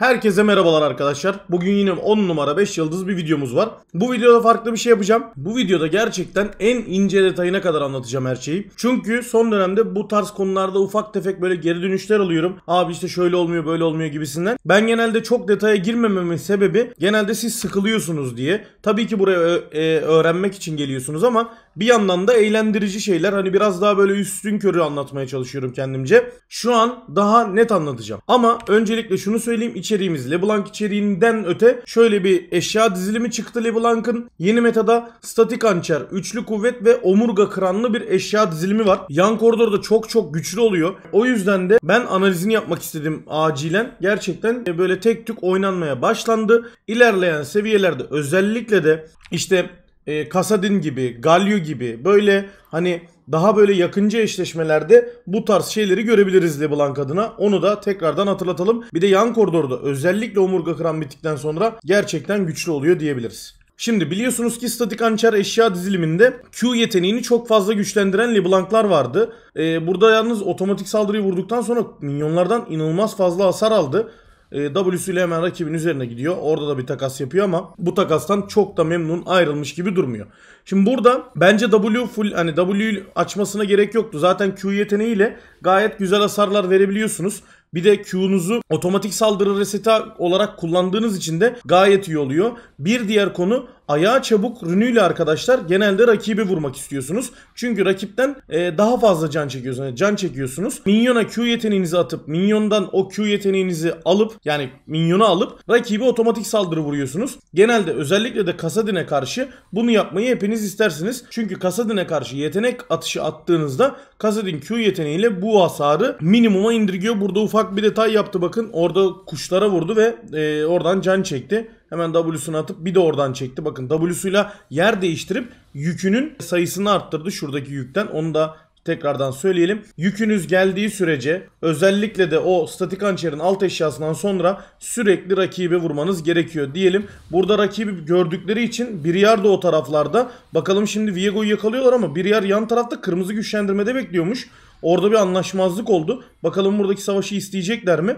Herkese merhabalar arkadaşlar. Bugün yine 10 numara 5 yıldız bir videomuz var. Bu videoda farklı bir şey yapacağım. Bu videoda gerçekten en ince detayına kadar anlatacağım her şeyi. Çünkü son dönemde bu tarz konularda ufak tefek böyle geri dönüşler alıyorum. Abi işte şöyle olmuyor böyle olmuyor gibisinden. Ben genelde çok detaya girmememin sebebi genelde siz sıkılıyorsunuz diye. Tabii ki buraya e, öğrenmek için geliyorsunuz ama bir yandan da eğlendirici şeyler hani biraz daha böyle üstün körü anlatmaya çalışıyorum kendimce. Şu an daha net anlatacağım. Ama öncelikle şunu söyleyeyim içeriğimiz LeBlanc içeriğinden öte şöyle bir eşya dizilimi çıktı LeBlanc'ın. Yeni metada statik hançer, üçlü kuvvet ve omurga kıranlı bir eşya dizilimi var. Yan koridorda çok çok güçlü oluyor. O yüzden de ben analizini yapmak istedim acilen. Gerçekten böyle tek tük oynanmaya başlandı. İlerleyen seviyelerde özellikle de işte e, Kasadin gibi, Galio gibi böyle hani daha böyle yakıncı eşleşmelerde bu tarz şeyleri görebiliriz LeBlanc adına. Onu da tekrardan hatırlatalım. Bir de yan koridorda özellikle omurga kıran bittikten sonra gerçekten güçlü oluyor diyebiliriz. Şimdi biliyorsunuz ki statik ançer eşya diziliminde Q yeteneğini çok fazla güçlendiren LeBlanc'lar vardı. Ee, burada yalnız otomatik saldırıyı vurduktan sonra minyonlardan inanılmaz fazla hasar aldı. E, ee, W'süyle hemen rakibin üzerine gidiyor. Orada da bir takas yapıyor ama bu takastan çok da memnun ayrılmış gibi durmuyor. Şimdi burada bence W full hani W açmasına gerek yoktu. Zaten Q yeteneğiyle gayet güzel hasarlar verebiliyorsunuz. Bir de Q'nuzu otomatik saldırı reseti olarak kullandığınız için de gayet iyi oluyor. Bir diğer konu ayağa çabuk rünüyle arkadaşlar genelde rakibi vurmak istiyorsunuz. Çünkü rakipten e, daha fazla can çekiyorsunuz. Yani can çekiyorsunuz. Minyona Q yeteneğinizi atıp minyondan o Q yeteneğinizi alıp yani minyonu alıp rakibi otomatik saldırı vuruyorsunuz. Genelde özellikle de Kasadin'e karşı bunu yapmayı hepiniz istersiniz. Çünkü Kasadin'e karşı yetenek atışı attığınızda Kasadin Q yeteneğiyle bu hasarı minimuma indirgiyor. Burada ufak bir detay yaptı bakın. Orada kuşlara vurdu ve e, oradan can çekti. Hemen W'sunu atıp bir de oradan çekti. Bakın W'suyla yer değiştirip yükünün sayısını arttırdı şuradaki yükten. Onu da tekrardan söyleyelim. Yükünüz geldiği sürece özellikle de o statik hançerin alt eşyasından sonra sürekli rakibi vurmanız gerekiyor diyelim. Burada rakibi gördükleri için Briyar da o taraflarda. Bakalım şimdi Viego'yu yakalıyorlar ama bir yer yan tarafta kırmızı güçlendirmede bekliyormuş. Orada bir anlaşmazlık oldu. Bakalım buradaki savaşı isteyecekler mi?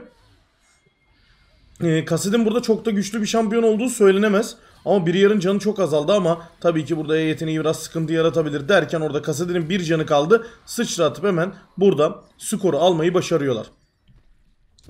E, ee, Kased'in burada çok da güçlü bir şampiyon olduğu söylenemez. Ama bir yarın canı çok azaldı ama tabii ki burada E yeteneği biraz sıkıntı yaratabilir derken orada Kasidin bir canı kaldı. Sıçratıp hemen burada skoru almayı başarıyorlar.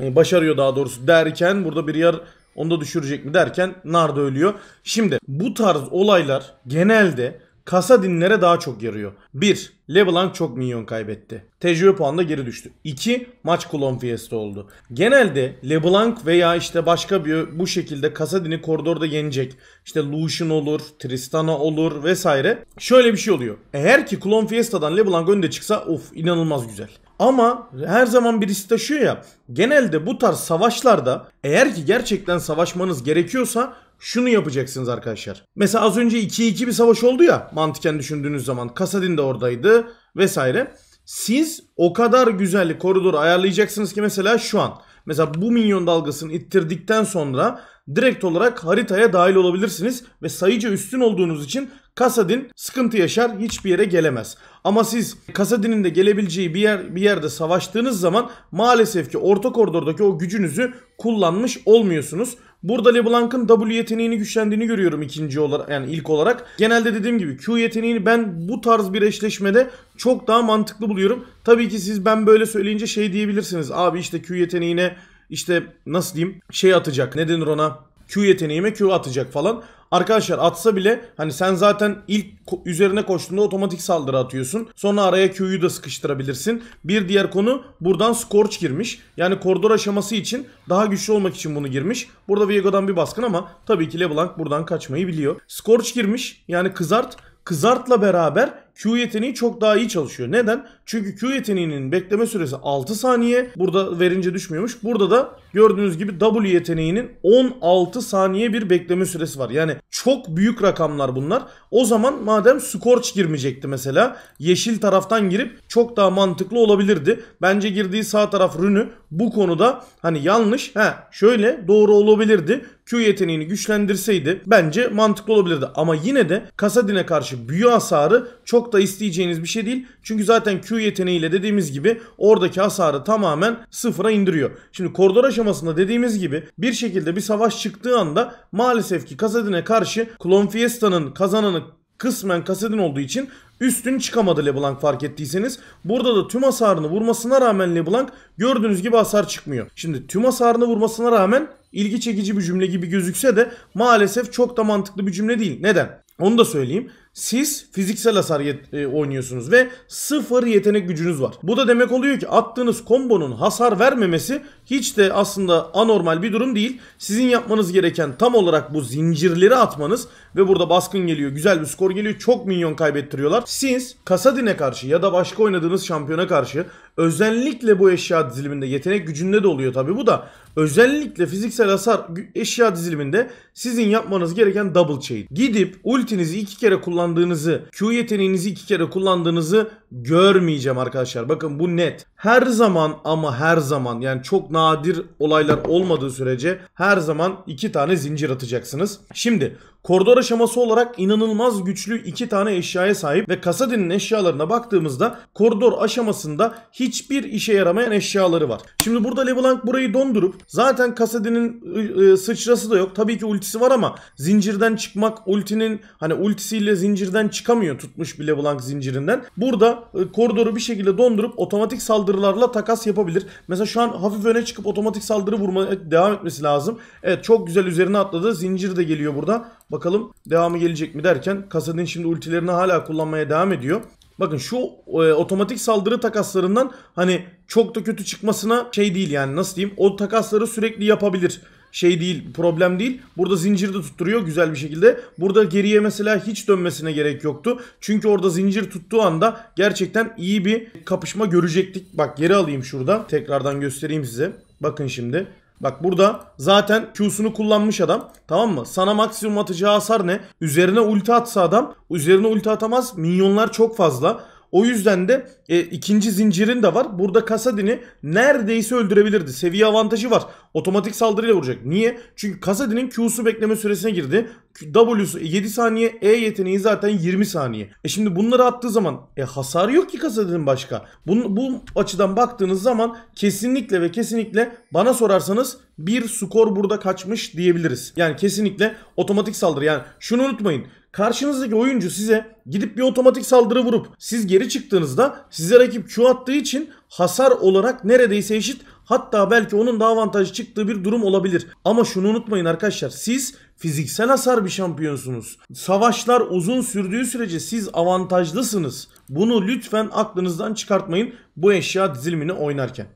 E, başarıyor daha doğrusu derken burada bir yer onu da düşürecek mi derken Narda ölüyor. Şimdi bu tarz olaylar genelde kasa dinlere daha çok yarıyor. 1. LeBlanc çok minyon kaybetti. Tecrübe puanı da geri düştü. 2. Maç klon fiesta oldu. Genelde LeBlanc veya işte başka bir bu şekilde kasa dini koridorda yenecek. İşte Lucian olur, Tristana olur vesaire. Şöyle bir şey oluyor. Eğer ki klon fiestadan LeBlanc önde çıksa of inanılmaz güzel. Ama her zaman birisi taşıyor ya. Genelde bu tarz savaşlarda eğer ki gerçekten savaşmanız gerekiyorsa şunu yapacaksınız arkadaşlar. Mesela az önce 2-2 bir savaş oldu ya mantıken düşündüğünüz zaman. Kasadin de oradaydı vesaire. Siz o kadar güzel koridoru ayarlayacaksınız ki mesela şu an. Mesela bu minyon dalgasını ittirdikten sonra direkt olarak haritaya dahil olabilirsiniz ve sayıca üstün olduğunuz için Kasadin sıkıntı yaşar hiçbir yere gelemez. Ama siz Kasadin'in de gelebileceği bir yer bir yerde savaştığınız zaman maalesef ki orta koridordaki o gücünüzü kullanmış olmuyorsunuz. Burada LeBlanc'ın W yeteneğini güçlendiğini görüyorum ikinci olarak yani ilk olarak. Genelde dediğim gibi Q yeteneğini ben bu tarz bir eşleşmede çok daha mantıklı buluyorum. Tabii ki siz ben böyle söyleyince şey diyebilirsiniz. Abi işte Q yeteneğine işte nasıl diyeyim şey atacak ne denir ona Q yeteneğime Q atacak falan. Arkadaşlar atsa bile hani sen zaten ilk üzerine koştuğunda otomatik saldırı atıyorsun. Sonra araya Q'yu da sıkıştırabilirsin. Bir diğer konu buradan Scorch girmiş. Yani koridor aşaması için daha güçlü olmak için bunu girmiş. Burada Viego'dan bir baskın ama tabii ki LeBlanc buradan kaçmayı biliyor. Scorch girmiş yani kızart. Kızart'la beraber Q yeteneği çok daha iyi çalışıyor. Neden? Çünkü Q yeteneğinin bekleme süresi 6 saniye. Burada verince düşmüyormuş. Burada da gördüğünüz gibi W yeteneğinin 16 saniye bir bekleme süresi var. Yani çok büyük rakamlar bunlar. O zaman madem Scorch girmeyecekti mesela yeşil taraftan girip çok daha mantıklı olabilirdi. Bence girdiği sağ taraf Rünü bu konuda hani yanlış. He şöyle doğru olabilirdi. Q yeteneğini güçlendirseydi bence mantıklı olabilirdi. Ama yine de Kasadin'e karşı büyü hasarı çok da isteyeceğiniz bir şey değil. Çünkü zaten Q yeteneğiyle dediğimiz gibi oradaki hasarı tamamen sıfıra indiriyor. Şimdi koridor aşamasında dediğimiz gibi bir şekilde bir savaş çıktığı anda maalesef ki Kasadin'e karşı Klon Fiesta'nın kazananı kısmen Kasadin olduğu için üstün çıkamadı LeBlanc fark ettiyseniz. Burada da tüm hasarını vurmasına rağmen LeBlanc gördüğünüz gibi hasar çıkmıyor. Şimdi tüm hasarını vurmasına rağmen ilgi çekici bir cümle gibi gözükse de maalesef çok da mantıklı bir cümle değil. Neden? Onu da söyleyeyim. Siz fiziksel hasar yet- e, oynuyorsunuz ve sıfır yetenek gücünüz var. Bu da demek oluyor ki attığınız kombonun hasar vermemesi hiç de aslında anormal bir durum değil. Sizin yapmanız gereken tam olarak bu zincirleri atmanız ve burada baskın geliyor, güzel bir skor geliyor, çok minyon kaybettiriyorlar. Siz Kasadin'e karşı ya da başka oynadığınız şampiyona karşı özellikle bu eşya diziliminde yetenek gücünde de oluyor tabi bu da özellikle fiziksel hasar eşya diziliminde sizin yapmanız gereken double chain. Gidip ultinizi iki kere kullan kullandığınızı, Q yeteneğinizi iki kere kullandığınızı görmeyeceğim arkadaşlar. Bakın bu net. Her zaman ama her zaman yani çok nadir olaylar olmadığı sürece her zaman iki tane zincir atacaksınız. Şimdi koridor aşaması olarak inanılmaz güçlü iki tane eşyaya sahip ve Kasadin'in eşyalarına baktığımızda koridor aşamasında hiçbir işe yaramayan eşyaları var. Şimdi burada LeBlanc burayı dondurup zaten Kasadin'in ıı, ıı, sıçrası da yok. Tabii ki ultisi var ama zincirden çıkmak ultinin hani ultisiyle zincirden çıkamıyor tutmuş bir LeBlanc zincirinden. Burada e, koridoru bir şekilde dondurup otomatik saldırılarla takas yapabilir. Mesela şu an hafif öne çıkıp otomatik saldırı vurma devam etmesi lazım. Evet çok güzel üzerine atladı. Zincir de geliyor burada. Bakalım devamı gelecek mi derken Kasadin şimdi ultilerini hala kullanmaya devam ediyor. Bakın şu e, otomatik saldırı takaslarından hani çok da kötü çıkmasına şey değil yani nasıl diyeyim o takasları sürekli yapabilir şey değil problem değil. Burada zinciri de tutturuyor güzel bir şekilde. Burada geriye mesela hiç dönmesine gerek yoktu. Çünkü orada zincir tuttuğu anda gerçekten iyi bir kapışma görecektik. Bak geri alayım şurada. Tekrardan göstereyim size. Bakın şimdi. Bak burada zaten Q'sunu kullanmış adam. Tamam mı? Sana maksimum atacağı hasar ne? Üzerine ulti atsa adam. Üzerine ulti atamaz. Minyonlar çok fazla. O yüzden de e, ikinci zincirin de var. Burada Kasadin'i neredeyse öldürebilirdi. Seviye avantajı var. Otomatik saldırıyla vuracak. Niye? Çünkü Kasadin'in Q'su bekleme süresine girdi. W'su 7 saniye, E yeteneği zaten 20 saniye. E şimdi bunları attığı zaman e, hasarı yok ki Kasadin'in başka. Bunun, bu açıdan baktığınız zaman kesinlikle ve kesinlikle bana sorarsanız bir skor burada kaçmış diyebiliriz. Yani kesinlikle otomatik saldırı. Yani şunu unutmayın. Karşınızdaki oyuncu size gidip bir otomatik saldırı vurup siz geri çıktığınızda size rakip Q attığı için hasar olarak neredeyse eşit hatta belki onun daha avantajlı çıktığı bir durum olabilir. Ama şunu unutmayın arkadaşlar siz fiziksel hasar bir şampiyonsunuz. Savaşlar uzun sürdüğü sürece siz avantajlısınız. Bunu lütfen aklınızdan çıkartmayın bu eşya dizilimini oynarken.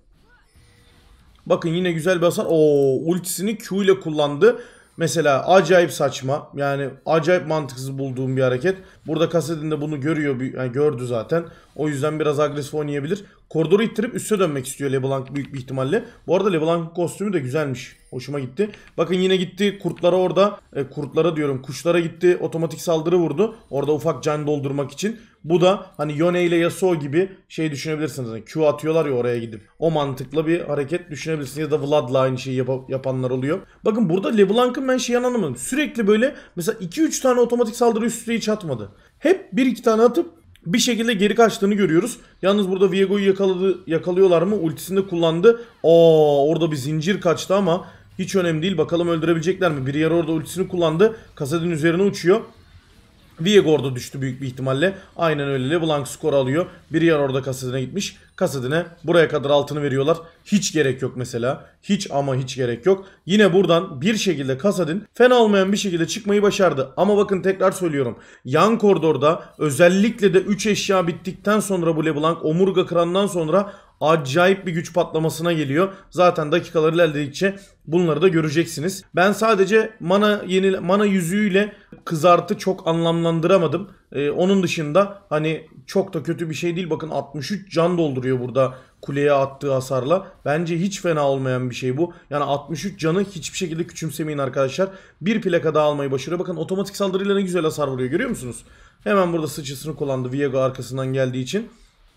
Bakın yine güzel bir hasar. Oo ultisini Q ile kullandı. Mesela acayip saçma yani acayip mantıksız bulduğum bir hareket. Burada Kasedin de bunu görüyor yani gördü zaten. O yüzden biraz agresif oynayabilir. Koridoru ittirip üste dönmek istiyor LeBlanc büyük bir ihtimalle. Bu arada LeBlanc kostümü de güzelmiş. Hoşuma gitti. Bakın yine gitti kurtlara orada. E, kurtlara diyorum kuşlara gitti. Otomatik saldırı vurdu. Orada ufak can doldurmak için. Bu da hani Yone ile Yasuo gibi şey düşünebilirsiniz. Hani Q atıyorlar ya oraya gidip. O mantıkla bir hareket düşünebilirsiniz. Ya da Vlad'la aynı şeyi yap- yapanlar oluyor. Bakın burada LeBlanc'ın ben şeyi anlamadım. Sürekli böyle mesela 2-3 tane otomatik saldırı üst üste hiç atmadı. Hep 1-2 tane atıp bir şekilde geri kaçtığını görüyoruz. Yalnız burada Viego'yu yakaladı, yakalıyorlar mı? Ultisini kullandı. Oo, orada bir zincir kaçtı ama hiç önemli değil. Bakalım öldürebilecekler mi? Bir yer orada ultisini kullandı. Kasadin üzerine uçuyor. Viegor'da düştü büyük bir ihtimalle. Aynen öyle LeBlanc skor alıyor. Bir yer orada Kasadin'e gitmiş. Kasadin'e buraya kadar altını veriyorlar. Hiç gerek yok mesela. Hiç ama hiç gerek yok. Yine buradan bir şekilde Kasadin fena olmayan bir şekilde çıkmayı başardı. Ama bakın tekrar söylüyorum. Yan koridorda özellikle de 3 eşya bittikten sonra bu LeBlanc omurga kırandan sonra acayip bir güç patlamasına geliyor. Zaten dakikalar ilerledikçe bunları da göreceksiniz. Ben sadece mana yeni mana yüzüğüyle kızartı çok anlamlandıramadım. Ee, onun dışında hani çok da kötü bir şey değil. Bakın 63 can dolduruyor burada kuleye attığı hasarla. Bence hiç fena olmayan bir şey bu. Yani 63 canı hiçbir şekilde küçümsemeyin arkadaşlar. Bir plaka daha almayı başarıyor. Bakın otomatik saldırıyla ne güzel hasar vuruyor görüyor musunuz? Hemen burada sıçısını kullandı Viego arkasından geldiği için.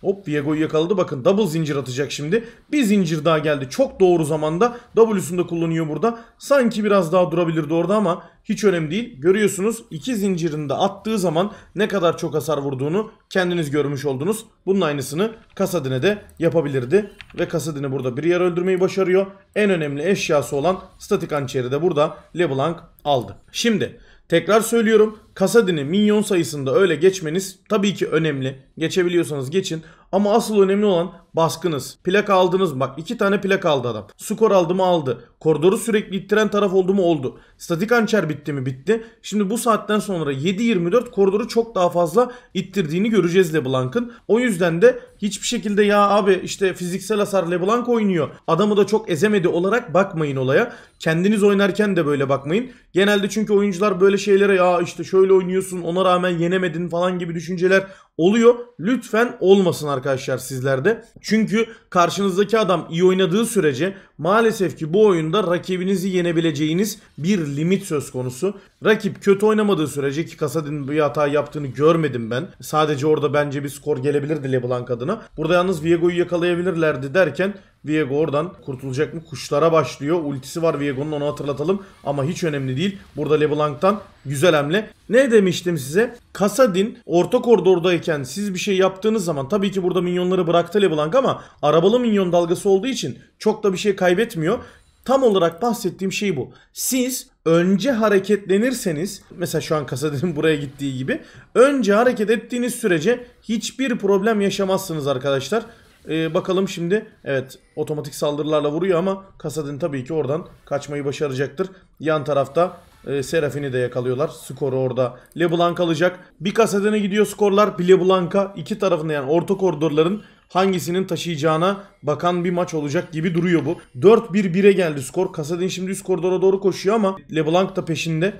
Hop Viego'yu yakaladı. Bakın double zincir atacak şimdi. Bir zincir daha geldi. Çok doğru zamanda. W'sunu da kullanıyor burada. Sanki biraz daha durabilirdi orada ama hiç önemli değil. Görüyorsunuz iki zincirini de attığı zaman ne kadar çok hasar vurduğunu kendiniz görmüş oldunuz. Bunun aynısını Kasadin'e de yapabilirdi. Ve Kasadin'i burada bir yer öldürmeyi başarıyor. En önemli eşyası olan Static Hançer'i de burada LeBlanc aldı. Şimdi tekrar söylüyorum. Kasadin'i minyon sayısında öyle geçmeniz tabii ki önemli. Geçebiliyorsanız geçin. Ama asıl önemli olan baskınız. Plak aldınız Bak iki tane plak aldı adam. Skor aldı mı aldı. Koridoru sürekli ittiren taraf oldu mu oldu. Statik hançer bitti mi bitti. Şimdi bu saatten sonra 7-24 koridoru çok daha fazla ittirdiğini göreceğiz LeBlanc'ın. O yüzden de hiçbir şekilde ya abi işte fiziksel hasar LeBlanc oynuyor. Adamı da çok ezemedi olarak bakmayın olaya. Kendiniz oynarken de böyle bakmayın. Genelde çünkü oyuncular böyle şeylere ya işte şöyle böyle oynuyorsun ona rağmen yenemedin falan gibi düşünceler oluyor. Lütfen olmasın arkadaşlar sizlerde. Çünkü karşınızdaki adam iyi oynadığı sürece maalesef ki bu oyunda rakibinizi yenebileceğiniz bir limit söz konusu. Rakip kötü oynamadığı sürece ki Kasadin'in bir hata yaptığını görmedim ben. Sadece orada bence bir skor gelebilirdi LeBlanc adına. Burada yalnız Viego'yu yakalayabilirlerdi derken Viego oradan kurtulacak mı? Kuşlara başlıyor. Ultisi var Viego'nun onu hatırlatalım. Ama hiç önemli değil. Burada LeBlanc'tan güzel hamle. Ne demiştim size? Kasadin orta koridordayken oynarken siz bir şey yaptığınız zaman tabii ki burada minyonları bıraktı LeBlanc ama arabalı minyon dalgası olduğu için çok da bir şey kaybetmiyor. Tam olarak bahsettiğim şey bu. Siz önce hareketlenirseniz mesela şu an kasadinin buraya gittiği gibi önce hareket ettiğiniz sürece hiçbir problem yaşamazsınız arkadaşlar. Ee, bakalım şimdi evet otomatik saldırılarla vuruyor ama kasadın tabii ki oradan kaçmayı başaracaktır. Yan tarafta e, Serafini de yakalıyorlar. Skoru orada LeBlanc alacak. Bir kasadına gidiyor skorlar. Bir LeBlanc'a iki tarafında yani orta koridorların hangisinin taşıyacağına bakan bir maç olacak gibi duruyor bu. 4-1-1'e geldi skor. Kasadin şimdi üst koridora doğru koşuyor ama LeBlanc da peşinde.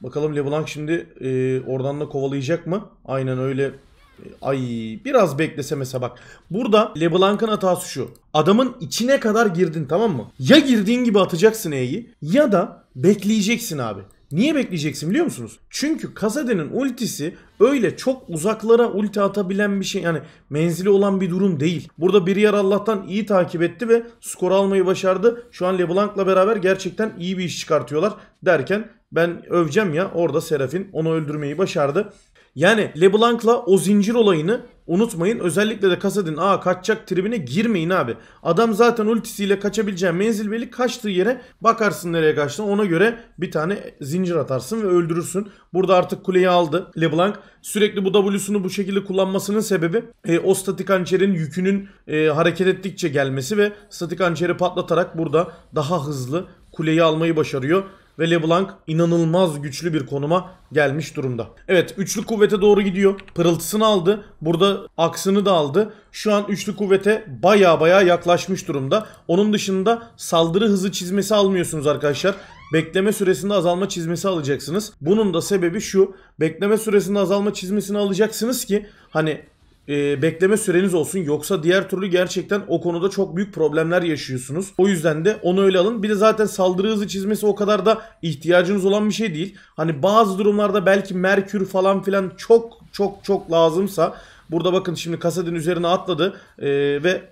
Bakalım LeBlanc şimdi e, oradan da kovalayacak mı? Aynen öyle ee, ay biraz beklese mesela bak. Burada LeBlanc'ın hatası şu. Adamın içine kadar girdin tamam mı? Ya girdiğin gibi atacaksın E'yi ya da bekleyeceksin abi. Niye bekleyeceksin biliyor musunuz? Çünkü Kazade'nin ultisi öyle çok uzaklara ulti atabilen bir şey yani menzili olan bir durum değil. Burada bir yer Allah'tan iyi takip etti ve skor almayı başardı. Şu an LeBlanc'la beraber gerçekten iyi bir iş çıkartıyorlar derken ben öveceğim ya orada Serafin onu öldürmeyi başardı. Yani LeBlanc'la o zincir olayını unutmayın. Özellikle de Kasadin aa kaçacak tribine girmeyin abi. Adam zaten ultisiyle kaçabileceği menzil belli kaçtığı yere bakarsın nereye kaçtın. Ona göre bir tane zincir atarsın ve öldürürsün. Burada artık kuleyi aldı LeBlanc. Sürekli bu W'sunu bu şekilde kullanmasının sebebi e, o statik hançerin yükünün e, hareket ettikçe gelmesi ve statik hançeri patlatarak burada daha hızlı kuleyi almayı başarıyor ve LeBlanc inanılmaz güçlü bir konuma gelmiş durumda. Evet üçlü kuvvete doğru gidiyor. Pırıltısını aldı. Burada aksını da aldı. Şu an üçlü kuvvete baya baya yaklaşmış durumda. Onun dışında saldırı hızı çizmesi almıyorsunuz arkadaşlar. Bekleme süresinde azalma çizmesi alacaksınız. Bunun da sebebi şu. Bekleme süresinde azalma çizmesini alacaksınız ki hani e, bekleme süreniz olsun. Yoksa diğer türlü gerçekten o konuda çok büyük problemler yaşıyorsunuz. O yüzden de onu öyle alın. Bir de zaten saldırı hızı çizmesi o kadar da ihtiyacınız olan bir şey değil. Hani bazı durumlarda belki Merkür falan filan çok çok çok lazımsa Burada bakın şimdi Kasadin üzerine atladı ee, ve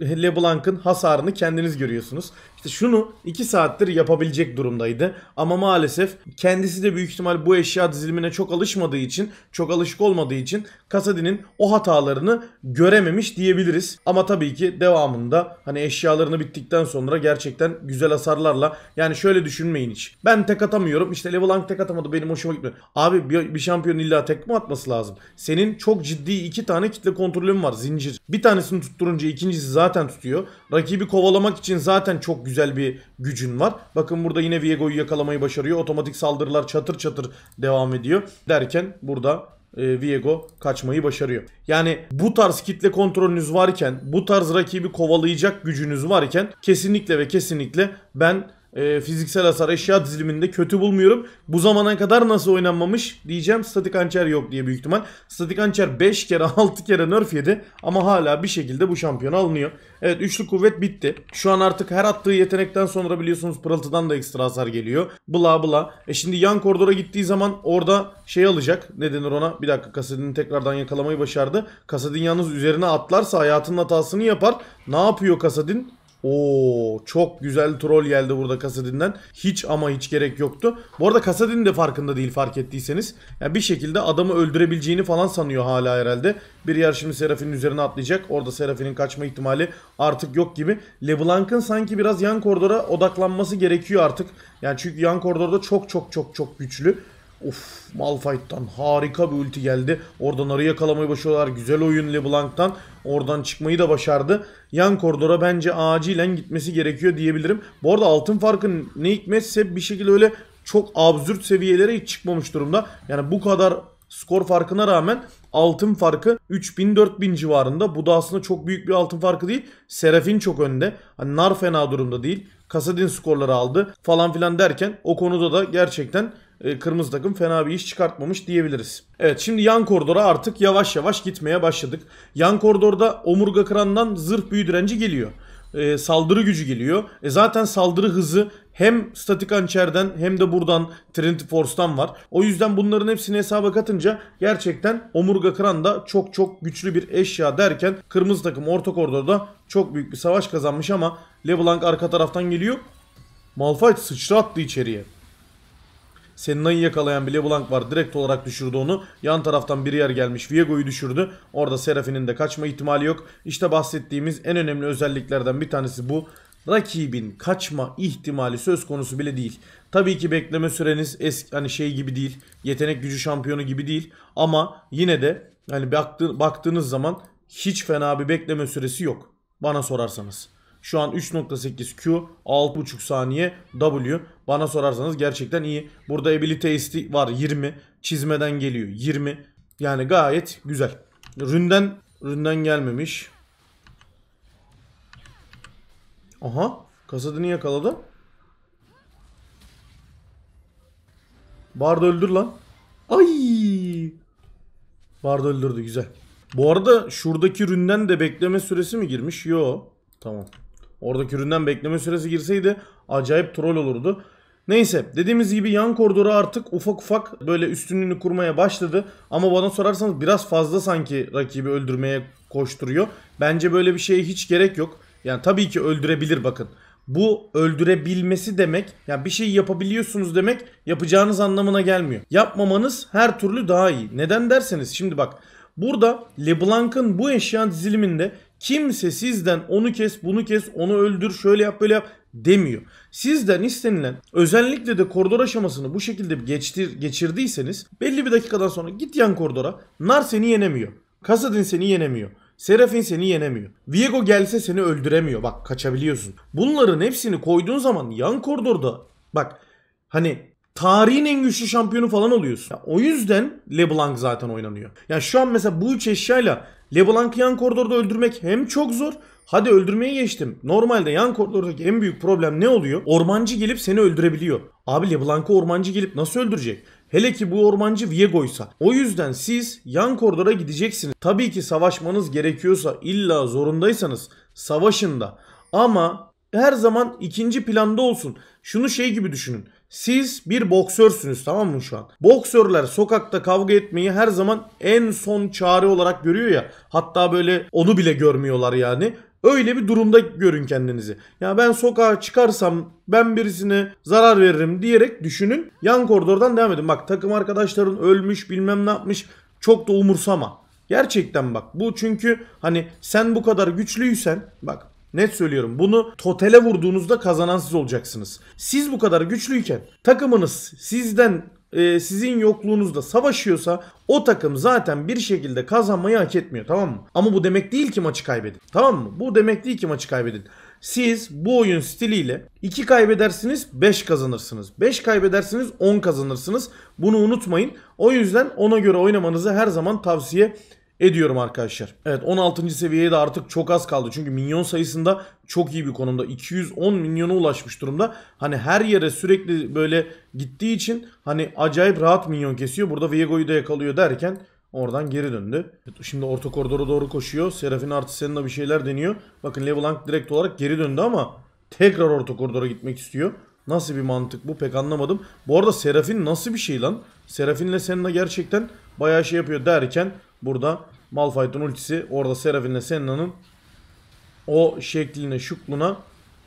LeBlanc'ın hasarını kendiniz görüyorsunuz. İşte şunu 2 saattir yapabilecek durumdaydı. Ama maalesef kendisi de büyük ihtimal bu eşya dizilimine çok alışmadığı için, çok alışık olmadığı için Kasadi'nin o hatalarını görememiş diyebiliriz. Ama tabii ki devamında hani eşyalarını bittikten sonra gerçekten güzel hasarlarla yani şöyle düşünmeyin hiç. Ben tek atamıyorum işte Leblanc tek atamadı benim hoşuma gitmiyor. Abi bir, bir şampiyon illa tek mi atması lazım? Senin çok ciddi iki tane kitle kontrolün var zincir. Bir tanesini tutturunca ikincisi zaten tutuyor. Rakibi kovalamak için zaten çok güzel güzel bir gücün var. Bakın burada yine Viego'yu yakalamayı başarıyor. Otomatik saldırılar çatır çatır devam ediyor. Derken burada e, Viego kaçmayı başarıyor. Yani bu tarz kitle kontrolünüz varken, bu tarz rakibi kovalayacak gücünüz varken kesinlikle ve kesinlikle ben e, fiziksel hasar eşya diziliminde kötü bulmuyorum. Bu zamana kadar nasıl oynanmamış diyeceğim. Statik Ançer yok diye büyük ihtimal. Statik Ançer 5 kere 6 kere nerf yedi ama hala bir şekilde bu şampiyon alınıyor. Evet üçlü kuvvet bitti. Şu an artık her attığı yetenekten sonra biliyorsunuz pırıltıdan da ekstra hasar geliyor. Bla bla. E şimdi yan koridora gittiği zaman orada şey alacak. Ne denir ona? Bir dakika Kasadin'i tekrardan yakalamayı başardı. Kasadin yalnız üzerine atlarsa hayatının hatasını yapar. Ne yapıyor Kasadin? Oo çok güzel troll geldi burada Kasadin'den. Hiç ama hiç gerek yoktu. Bu arada Kasadin de farkında değil fark ettiyseniz. Yani bir şekilde adamı öldürebileceğini falan sanıyor hala herhalde. Bir yer şimdi Serafin'in üzerine atlayacak. Orada Serafin'in kaçma ihtimali artık yok gibi. LeBlanc'ın sanki biraz yan koridora odaklanması gerekiyor artık. Yani çünkü yan koridorda çok çok çok çok güçlü. Of Malphite'dan harika bir ulti geldi. Oradan araya yakalamayı başarıyorlar. Güzel oyun LeBlanc'tan. Oradan çıkmayı da başardı. Yan koridora bence acilen gitmesi gerekiyor diyebilirim. Bu arada altın farkın ne hikmetse bir şekilde öyle çok absürt seviyelere hiç çıkmamış durumda. Yani bu kadar skor farkına rağmen altın farkı 3000-4000 civarında. Bu da aslında çok büyük bir altın farkı değil. Serafin çok önde. Hani Nar fena durumda değil. Kasadin skorları aldı falan filan derken o konuda da gerçekten e, kırmızı takım fena bir iş çıkartmamış diyebiliriz. Evet şimdi yan koridora artık yavaş yavaş gitmeye başladık. Yan koridorda omurga kırandan zırh büyü direnci geliyor. E, saldırı gücü geliyor. E, zaten saldırı hızı hem statik hançerden hem de buradan Trinity Force'tan var. O yüzden bunların hepsini hesaba katınca gerçekten omurga kıran da çok çok güçlü bir eşya derken kırmızı takım orta koridorda çok büyük bir savaş kazanmış ama LeBlanc arka taraftan geliyor. Malphite sıçra attı içeriye. Senin Senna'yı yakalayan bile Blank var. Direkt olarak düşürdü onu. Yan taraftan bir yer gelmiş. Viego'yu düşürdü. Orada Serafin'in de kaçma ihtimali yok. İşte bahsettiğimiz en önemli özelliklerden bir tanesi bu. Rakibin kaçma ihtimali söz konusu bile değil. Tabii ki bekleme süreniz eski hani şey gibi değil. Yetenek gücü şampiyonu gibi değil. Ama yine de hani baktığınız zaman hiç fena bir bekleme süresi yok. Bana sorarsanız. Şu an 3.8 Q, 6.5 saniye W. Bana sorarsanız gerçekten iyi. Burada ability testi var 20. Çizmeden geliyor 20. Yani gayet güzel. Ründen ründen gelmemiş. Aha, kasadını yakaladı. Bard öldür lan. Ay! Bard öldürdü güzel. Bu arada şuradaki ründen de bekleme süresi mi girmiş? Yo. Tamam. Oradaki üründen bekleme süresi girseydi acayip troll olurdu. Neyse dediğimiz gibi yan koridoru artık ufak ufak böyle üstünlüğünü kurmaya başladı. Ama bana sorarsanız biraz fazla sanki rakibi öldürmeye koşturuyor. Bence böyle bir şeye hiç gerek yok. Yani tabii ki öldürebilir bakın. Bu öldürebilmesi demek yani bir şey yapabiliyorsunuz demek yapacağınız anlamına gelmiyor. Yapmamanız her türlü daha iyi. Neden derseniz şimdi bak Burada LeBlanc'ın bu eşya diziliminde Kimse sizden onu kes, bunu kes, onu öldür, şöyle yap, böyle yap demiyor. Sizden istenilen özellikle de koridor aşamasını bu şekilde geçtir, geçirdiyseniz belli bir dakikadan sonra git yan koridora. Nar seni yenemiyor. Kasadin seni yenemiyor. Serafin seni yenemiyor. Viego gelse seni öldüremiyor. Bak kaçabiliyorsun. Bunların hepsini koyduğun zaman yan koridorda bak hani tarihin en güçlü şampiyonu falan oluyorsun. Ya, o yüzden LeBlanc zaten oynanıyor. Ya şu an mesela bu üç eşyayla LeBlanc'ı yan koridorda öldürmek hem çok zor Hadi öldürmeyi geçtim. Normalde yan koridordaki en büyük problem ne oluyor? Ormancı gelip seni öldürebiliyor. Abi LeBlanc'ı ormancı gelip nasıl öldürecek? Hele ki bu ormancı Viego'ysa. O yüzden siz yan koridora gideceksiniz. Tabii ki savaşmanız gerekiyorsa illa zorundaysanız savaşın da. Ama her zaman ikinci planda olsun. Şunu şey gibi düşünün. Siz bir boksörsünüz tamam mı şu an? Boksörler sokakta kavga etmeyi her zaman en son çare olarak görüyor ya. Hatta böyle onu bile görmüyorlar yani. Öyle bir durumda görün kendinizi. Ya ben sokağa çıkarsam ben birisine zarar veririm diyerek düşünün. Yan koridordan devam edin. Bak takım arkadaşların ölmüş bilmem ne yapmış çok da umursama. Gerçekten bak bu çünkü hani sen bu kadar güçlüysen bak Net söylüyorum. Bunu totele vurduğunuzda kazanan siz olacaksınız. Siz bu kadar güçlüyken takımınız sizden e, sizin yokluğunuzda savaşıyorsa o takım zaten bir şekilde kazanmayı hak etmiyor tamam mı? Ama bu demek değil ki maçı kaybedin. Tamam mı? Bu demek değil ki maçı kaybedin. Siz bu oyun stiliyle 2 kaybedersiniz 5 kazanırsınız. 5 kaybedersiniz 10 kazanırsınız. Bunu unutmayın. O yüzden ona göre oynamanızı her zaman tavsiye ediyorum arkadaşlar. Evet 16. seviyeye de artık çok az kaldı. Çünkü minyon sayısında çok iyi bir konumda. 210 milyona ulaşmış durumda. Hani her yere sürekli böyle gittiği için hani acayip rahat minyon kesiyor. Burada Viego'yu da yakalıyor derken oradan geri döndü. Şimdi orta koridora doğru koşuyor. Serafin artı seninle bir şeyler deniyor. Bakın Leblanc direkt olarak geri döndü ama tekrar orta koridora gitmek istiyor. Nasıl bir mantık bu pek anlamadım. Bu arada Serafin nasıl bir şey lan? Serafin'le Senna gerçekten bayağı şey yapıyor derken Burada Malphite'ın ultisi orada Seraphine'le Senna'nın o şekline şukluna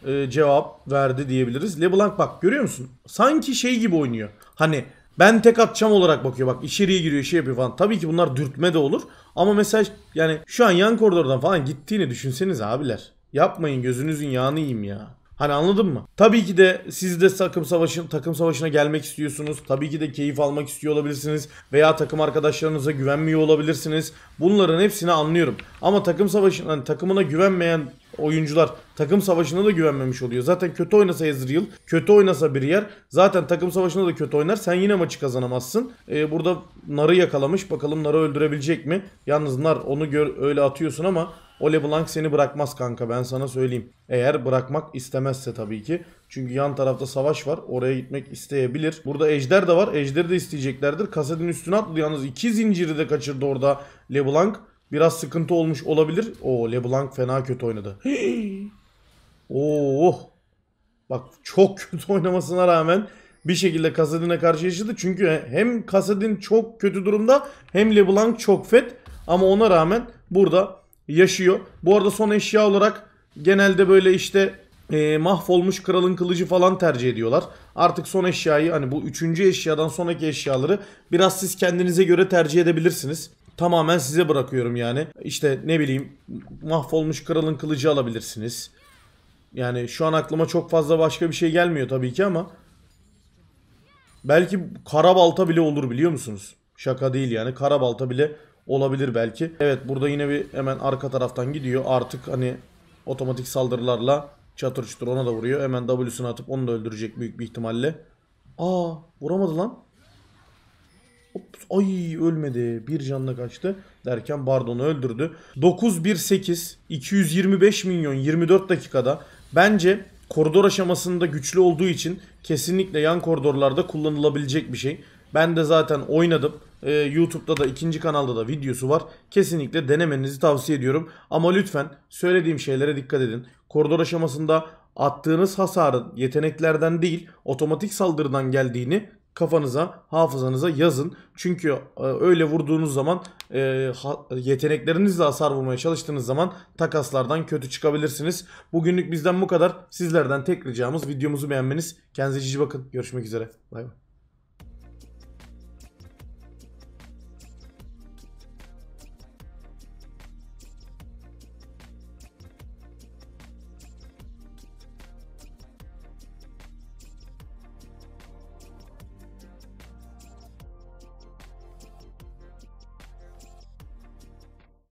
e, cevap verdi diyebiliriz. LeBlanc bak görüyor musun? Sanki şey gibi oynuyor. Hani ben tek atacağım olarak bakıyor. Bak içeriye giriyor şey yapıyor falan. Tabii ki bunlar dürtme de olur. Ama mesela yani şu an yan koridordan falan gittiğini düşünseniz abiler. Yapmayın gözünüzün yağını yiyeyim ya. Hani anladın mı? Tabii ki de siz de takım savaşın takım savaşına gelmek istiyorsunuz. Tabii ki de keyif almak istiyor olabilirsiniz veya takım arkadaşlarınıza güvenmiyor olabilirsiniz. Bunların hepsini anlıyorum. Ama takım savaşına hani takımına güvenmeyen oyuncular takım savaşına da güvenmemiş oluyor. Zaten kötü oynasa Ezreal, kötü oynasa bir yer zaten takım savaşında da kötü oynar. Sen yine maçı kazanamazsın. Ee, burada Nar'ı yakalamış. Bakalım Nar'ı öldürebilecek mi? Yalnız Nar onu gör, öyle atıyorsun ama o LeBlanc seni bırakmaz kanka ben sana söyleyeyim. Eğer bırakmak istemezse tabii ki. Çünkü yan tarafta savaş var. Oraya gitmek isteyebilir. Burada Ejder de var. Ejder de isteyeceklerdir. Kasedin üstüne atladı. Yalnız iki zinciri de kaçırdı orada LeBlanc. Biraz sıkıntı olmuş olabilir. O LeBlanc fena kötü oynadı. Oo. Oh. Bak çok kötü oynamasına rağmen bir şekilde Kasedine karşı yaşadı. Çünkü hem Kasedin çok kötü durumda hem LeBlanc çok fet. Ama ona rağmen burada yaşıyor. Bu arada son eşya olarak genelde böyle işte e, mahvolmuş kralın kılıcı falan tercih ediyorlar. Artık son eşyayı hani bu üçüncü eşyadan sonraki eşyaları biraz siz kendinize göre tercih edebilirsiniz. Tamamen size bırakıyorum yani. İşte ne bileyim mahvolmuş kralın kılıcı alabilirsiniz. Yani şu an aklıma çok fazla başka bir şey gelmiyor tabii ki ama. Belki kara balta bile olur biliyor musunuz? Şaka değil yani kara balta bile olabilir belki. Evet burada yine bir hemen arka taraftan gidiyor. Artık hani otomatik saldırılarla çatır çutur ona da vuruyor. Hemen W'sunu atıp onu da öldürecek büyük bir ihtimalle. Aa vuramadı lan. Ops, ay ölmedi. Bir canla kaçtı. Derken Bardon'u öldürdü. 918 225 milyon 24 dakikada bence koridor aşamasında güçlü olduğu için kesinlikle yan koridorlarda kullanılabilecek bir şey. Ben de zaten oynadım. E, YouTube'da da ikinci kanalda da videosu var. Kesinlikle denemenizi tavsiye ediyorum. Ama lütfen söylediğim şeylere dikkat edin. Koridor aşamasında attığınız hasarın yeteneklerden değil otomatik saldırıdan geldiğini kafanıza, hafızanıza yazın. Çünkü e, öyle vurduğunuz zaman e, yeteneklerinizle hasar vurmaya çalıştığınız zaman takaslardan kötü çıkabilirsiniz. Bugünlük bizden bu kadar. Sizlerden tek ricamız videomuzu beğenmeniz. Kendinize iyi bakın. Görüşmek üzere. Bay bay.